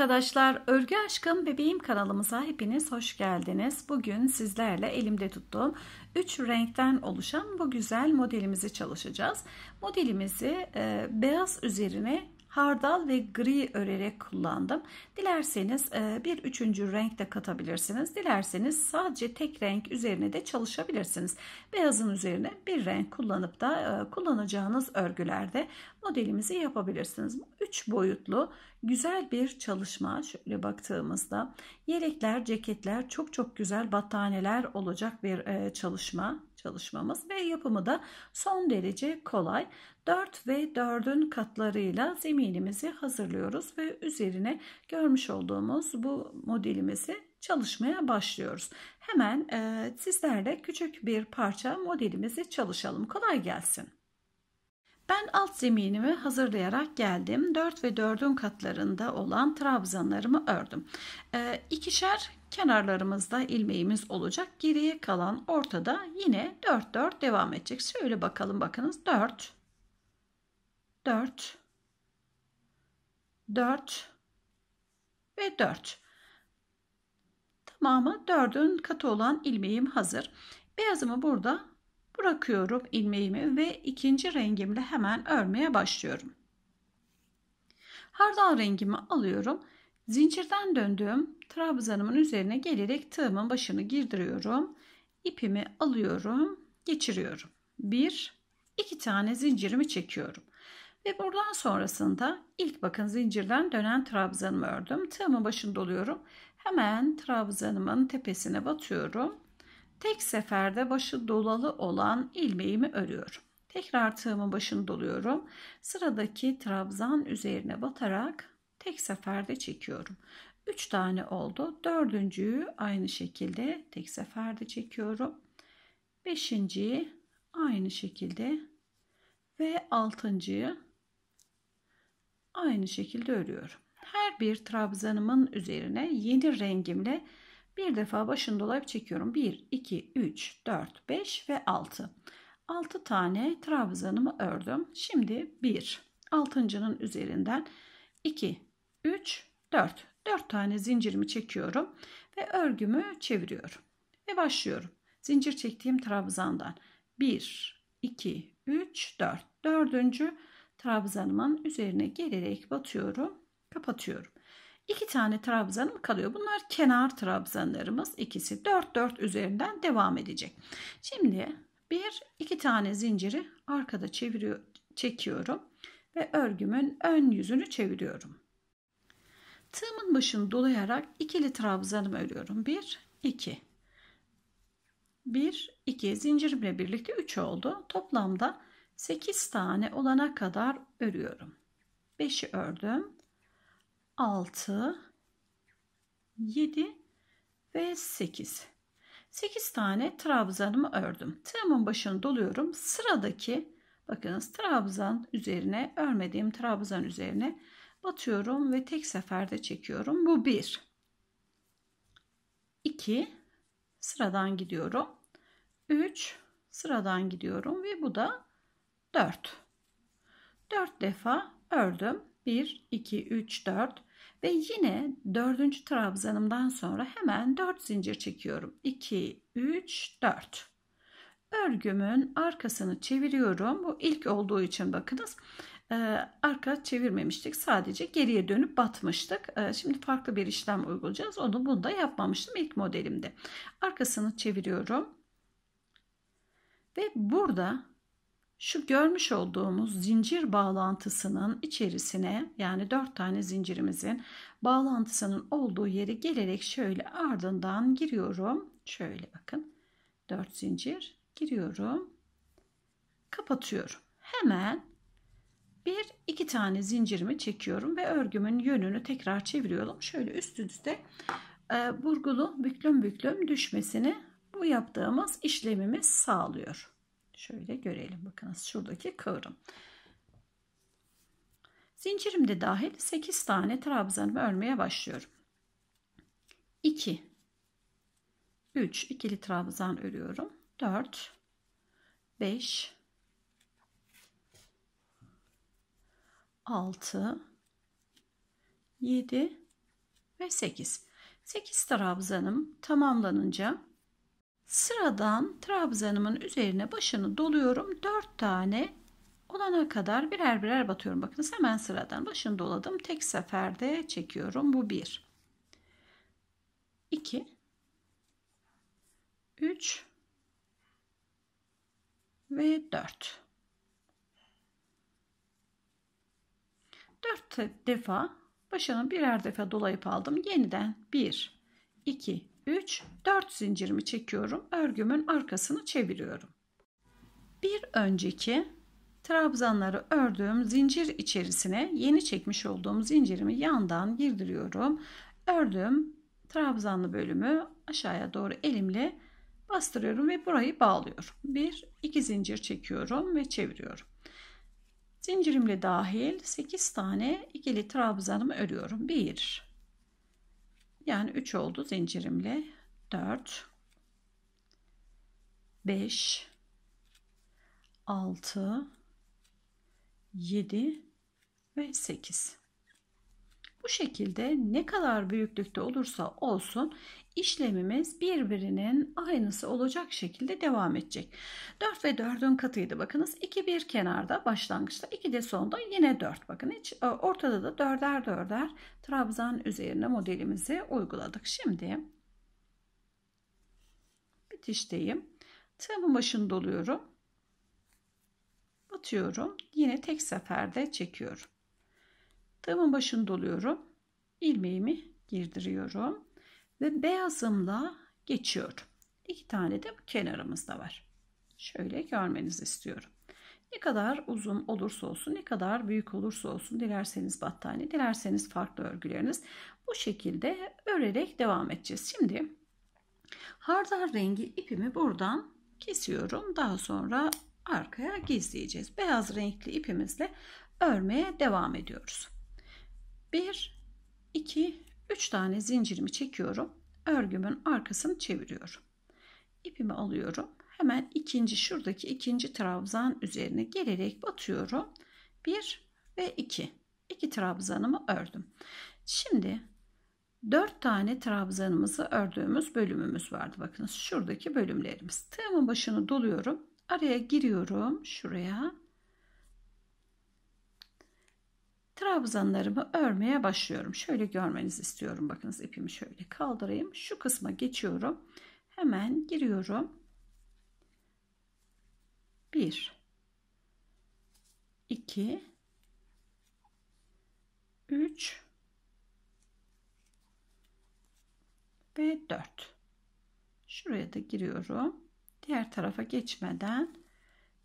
arkadaşlar, Örgü Aşkım Bebeğim kanalımıza hepiniz hoş geldiniz. Bugün sizlerle elimde tuttuğum 3 renkten oluşan bu güzel modelimizi çalışacağız. Modelimizi e, beyaz üzerine hardal ve gri örerek kullandım. Dilerseniz e, bir üçüncü renk de katabilirsiniz. Dilerseniz sadece tek renk üzerine de çalışabilirsiniz. Beyazın üzerine bir renk kullanıp da e, kullanacağınız örgülerde modelimizi yapabilirsiniz. Üç boyutlu güzel bir çalışma. Şöyle baktığımızda yelekler, ceketler çok çok güzel battaneler olacak bir e, çalışma çalışmamız ve yapımı da son derece kolay. 4 ve 4'ün katlarıyla zeminimizi hazırlıyoruz ve üzerine görmüş olduğumuz bu modelimizi çalışmaya başlıyoruz. Hemen e, sizlerle küçük bir parça modelimizi çalışalım. Kolay gelsin. Ben alt zeminimi hazırlayarak geldim. 4 ve 4'ün katlarında olan trabzanlarımı ördüm. E, ikişer kenarlarımızda ilmeğimiz olacak. Geriye kalan ortada yine 4 4 devam edecek. Şöyle bakalım bakınız 4 4 4 ve 4. Tamamı 4'ün katı olan ilmeğim hazır. Beyazımı burada Bırakıyorum ilmeğimi ve ikinci rengimle hemen örmeye başlıyorum. Hardal rengimi alıyorum. Zincirden döndüğüm trabzanımın üzerine gelerek tığımın başını girdiriyorum. İpimi alıyorum, geçiriyorum. Bir, iki tane zincirimi çekiyorum. Ve buradan sonrasında ilk bakın zincirden dönen trabzanımı ördüm. Tığımın başını doluyorum. Hemen trabzanımın tepesine batıyorum. Tek seferde başı dolalı olan ilmeğimi örüyorum. Tekrar tığımın başını doluyorum. Sıradaki trabzan üzerine batarak tek seferde çekiyorum. 3 tane oldu. Dördüncüyü aynı şekilde tek seferde çekiyorum. Beşinciyi aynı şekilde ve altıncıyı aynı şekilde örüyorum. Her bir trabzanımın üzerine yeni rengimle bir defa başını dolayıp çekiyorum. 1, 2, 3, 4, 5 ve 6. 6 tane trabzanımı ördüm. Şimdi 1, 6.'nın üzerinden 2, 3, 4. 4 tane zincirimi çekiyorum ve örgümü çeviriyorum. Ve başlıyorum. Zincir çektiğim trabzandan 1, 2, 3, 4. Dördüncü trabzanımın üzerine gelerek batıyorum, kapatıyorum. İki tane trabzanım kalıyor. Bunlar kenar trabzanlarımız. İkisi 4-4 üzerinden devam edecek. Şimdi bir iki tane zinciri arkada çeviriyor, çekiyorum ve örgümün ön yüzünü çeviriyorum. Tığımın başını dolayarak ikili trabzanımı örüyorum. 1 2 1 2 zincirimle birlikte 3 oldu. Toplamda 8 tane olana kadar örüyorum. 5'i ördüm. 6, 7 ve 8. 8 tane trabzanımı ördüm. Tığımın başını doluyorum. Sıradaki bakınız trabzan üzerine örmediğim trabzan üzerine batıyorum ve tek seferde çekiyorum. Bu 1. 2 sıradan gidiyorum. 3 sıradan gidiyorum ve bu da 4. 4 defa ördüm. 1 2 3 4 ve yine dördüncü trabzanımdan sonra hemen dört zincir çekiyorum. 2, 3, 4. Örgümün arkasını çeviriyorum. Bu ilk olduğu için bakınız e, arka çevirmemiştik. Sadece geriye dönüp batmıştık. E, şimdi farklı bir işlem uygulayacağız. Onu bunu da yapmamıştım ilk modelimde. Arkasını çeviriyorum. Ve burada şu görmüş olduğumuz zincir bağlantısının içerisine yani dört tane zincirimizin bağlantısının olduğu yere gelerek şöyle ardından giriyorum. Şöyle bakın. dört zincir giriyorum. Kapatıyorum. Hemen bir iki tane zincirimi çekiyorum ve örgümün yönünü tekrar çeviriyorum. Şöyle üst üste e, burgulu büklüm büklüm düşmesini bu yaptığımız işlemimiz sağlıyor. Şöyle görelim. Bakınız şuradaki kıvrım. Zincirimde dahil 8 tane trabzanımı örmeye başlıyorum. 2 3 ikili trabzan örüyorum. 4 5 6 7 ve 8. 8 trabzanım tamamlanınca Sıradan trabzanımın üzerine başını doluyorum. 4 tane olana kadar birer birer batıyorum. Bakınız hemen sıradan başını doladım. Tek seferde çekiyorum. Bu 1. 2 3 ve 4. 4 defa başını birer defa dolayıp aldım. Yeniden 1 2 3 4 zincirimi çekiyorum. Örgümün arkasını çeviriyorum. Bir önceki trabzanları ördüğüm zincir içerisine yeni çekmiş olduğum zincirimi yandan girdiriyorum. Ördüğüm trabzanlı bölümü aşağıya doğru elimle bastırıyorum ve burayı bağlıyorum. 1, 2 zincir çekiyorum ve çeviriyorum. Zincirimle dahil 8 tane ikili trabzanımı örüyorum. 1 yani 3 oldu zincirimle. 4 5 6 7 ve 8. Bu şekilde ne kadar büyüklükte olursa olsun işlemimiz birbirinin aynısı olacak şekilde devam edecek. 4 ve 4'ün katıydı bakınız. 2 bir kenarda başlangıçta 2 de sonda yine 4 bakın. Hiç, e, ortada da 4'er 4'er trabzan üzerine modelimizi uyguladık. Şimdi bitişteyim. Tığımın başını doluyorum. Batıyorum. Yine tek seferde çekiyorum. Tığımın başını doluyorum. ilmeğimi girdiriyorum. Ve beyazımla geçiyorum. İki tane de kenarımızda var. Şöyle görmenizi istiyorum. Ne kadar uzun olursa olsun, ne kadar büyük olursa olsun, dilerseniz battaniye, dilerseniz farklı örgüleriniz bu şekilde örerek devam edeceğiz. Şimdi hardal rengi ipimi buradan kesiyorum. Daha sonra arkaya gizleyeceğiz. Beyaz renkli ipimizle örmeye devam ediyoruz. 1, 2, 3 tane zincirimi çekiyorum. Örgümün arkasını çeviriyorum. İpimi alıyorum. Hemen ikinci şuradaki ikinci trabzan üzerine gelerek batıyorum. 1 ve 2. 2 trabzanımı ördüm. Şimdi 4 tane trabzanımızı ördüğümüz bölümümüz vardı. Bakınız şuradaki bölümlerimiz. Tığımın başını doluyorum. Araya giriyorum. Şuraya trabzanlarımı örmeye başlıyorum. Şöyle görmenizi istiyorum. Bakınız ipimi şöyle kaldırayım. Şu kısma geçiyorum. Hemen giriyorum. 1 2 3 ve 4 şuraya da giriyorum diğer tarafa geçmeden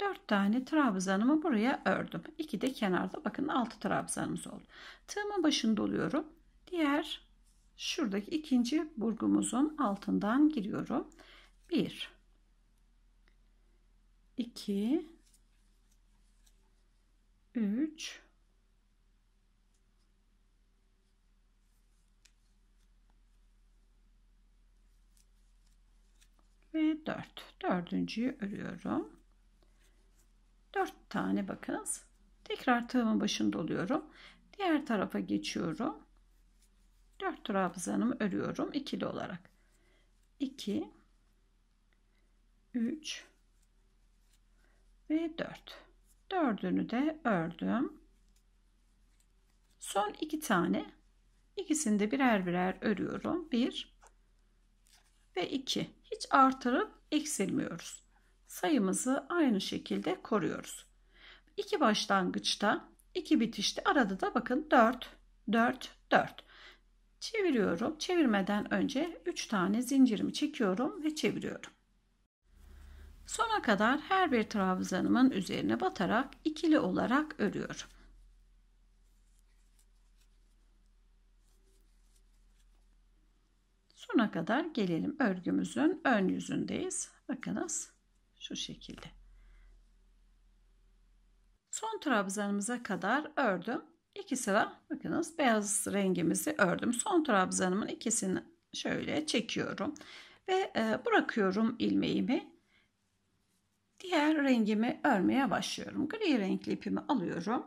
4 tane trabzanımı buraya ördüm. 2 de kenarda bakın 6 trabzanımız oldu. Tığımın başını doluyorum. Diğer şuradaki ikinci burgumuzun altından giriyorum. 1 2 3 ve 4. Dördüncüyü örüyorum. 4 tane bakınız. Tekrar tığımın başında oluyorum. Diğer tarafa geçiyorum. 4 trabzanımı örüyorum ikili olarak. 2 3 ve 4. Dördünü de ördüm. Son iki tane. İkisini de birer birer örüyorum. 1 ve 2. Hiç artırıp eksilmiyoruz sayımızı aynı şekilde koruyoruz. 2 başlangıçta, 2 bitişte arada da bakın 4, 4, 4. Çeviriyorum. Çevirmeden önce 3 tane zincirimi çekiyorum ve çeviriyorum. Sona kadar her bir trabzanımın üzerine batarak ikili olarak örüyorum. Sona kadar gelelim örgümüzün ön yüzündeyiz. Bakınız. Şu şekilde. Son trabzanımıza kadar ördüm. İki sıra bakınız beyaz rengimizi ördüm. Son trabzanımın ikisini şöyle çekiyorum ve e, bırakıyorum ilmeğimi. Diğer rengimi örmeye başlıyorum. Gri renkli ipimi alıyorum.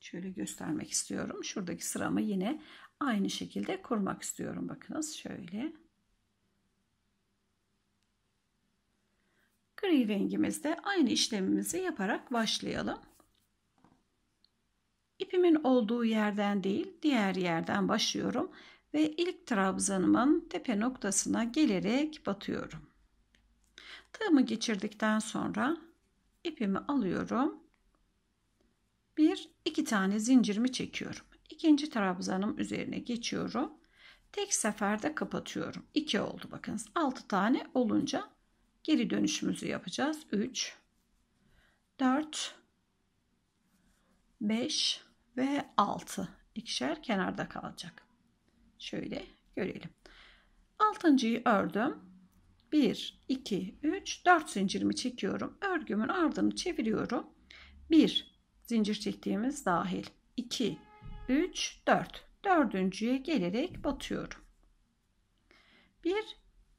Şöyle göstermek istiyorum. Şuradaki sıramı yine aynı şekilde kurmak istiyorum. Bakınız şöyle. gri rengimizde aynı işlemimizi yaparak başlayalım. İpimin olduğu yerden değil diğer yerden başlıyorum ve ilk trabzanımın tepe noktasına gelerek batıyorum. Tığımı geçirdikten sonra ipimi alıyorum. Bir iki tane zincirimi çekiyorum. İkinci trabzanım üzerine geçiyorum. Tek seferde kapatıyorum. 2 oldu bakınız. 6 tane olunca geri dönüşümüzü yapacağız. 3 4 5 ve 6 ikişer kenarda kalacak. Şöyle görelim. Altıncıyı ördüm. 1, 2, 3, 4 zincirimi çekiyorum. Örgümün ardını çeviriyorum. 1 zincir çektiğimiz dahil. 2, 3, 4. Dördüncüye gelerek batıyorum. 1,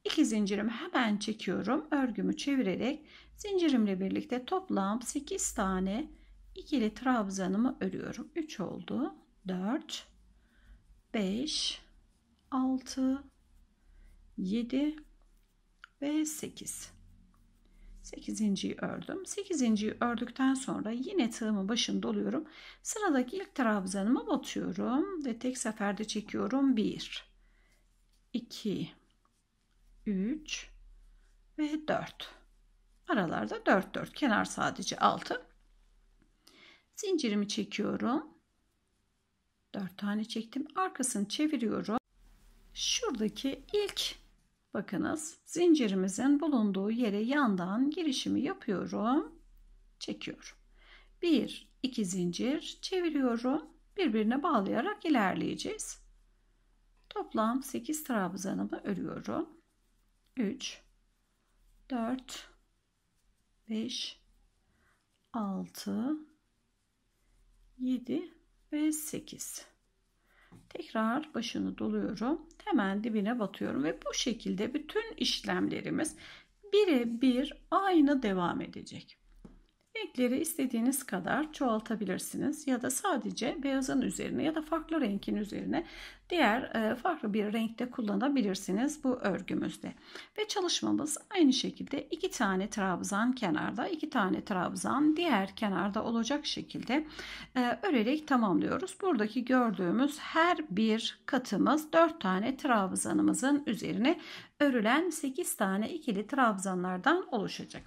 İki zincirimi hemen çekiyorum. Örgümü çevirerek zincirimle birlikte toplam 8 tane ikili trabzanımı örüyorum. 3 oldu. 4 5 6 7 ve 8. 8.yi ördüm. 8.yi ördükten sonra yine tığımın başını doluyorum. Sıradaki ilk trabzanıma batıyorum ve tek seferde çekiyorum. 1 2 3 ve 4. Aralarda 4 4. Kenar sadece 6. Zincirimi çekiyorum. 4 tane çektim. Arkasını çeviriyorum. Şuradaki ilk bakınız zincirimizin bulunduğu yere yandan girişimi yapıyorum. Çekiyorum. 1 2 zincir çeviriyorum. Birbirine bağlayarak ilerleyeceğiz. Toplam 8 trabzanımı örüyorum. 3 4 5 6 7 ve 8 tekrar başını doluyorum hemen dibine batıyorum ve bu şekilde bütün işlemlerimiz birebir aynı devam edecek Renkleri istediğiniz kadar çoğaltabilirsiniz ya da sadece beyazın üzerine ya da farklı renkin üzerine diğer e, farklı bir renkte kullanabilirsiniz bu örgümüzde. Ve çalışmamız aynı şekilde iki tane trabzan kenarda, iki tane trabzan diğer kenarda olacak şekilde e, örerek tamamlıyoruz. Buradaki gördüğümüz her bir katımız dört tane trabzanımızın üzerine örülen sekiz tane ikili trabzanlardan oluşacak.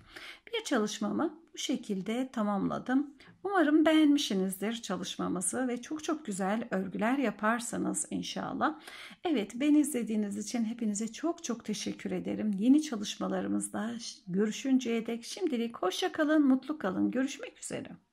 Bir çalışmamı bu şekilde tamamladım. Umarım beğenmişsinizdir çalışmamızı ve çok çok güzel örgüler yaparsanız inşallah. Evet beni izlediğiniz için hepinize çok çok teşekkür ederim. Yeni çalışmalarımızda görüşünceye dek şimdilik hoşça kalın, mutlu kalın. Görüşmek üzere.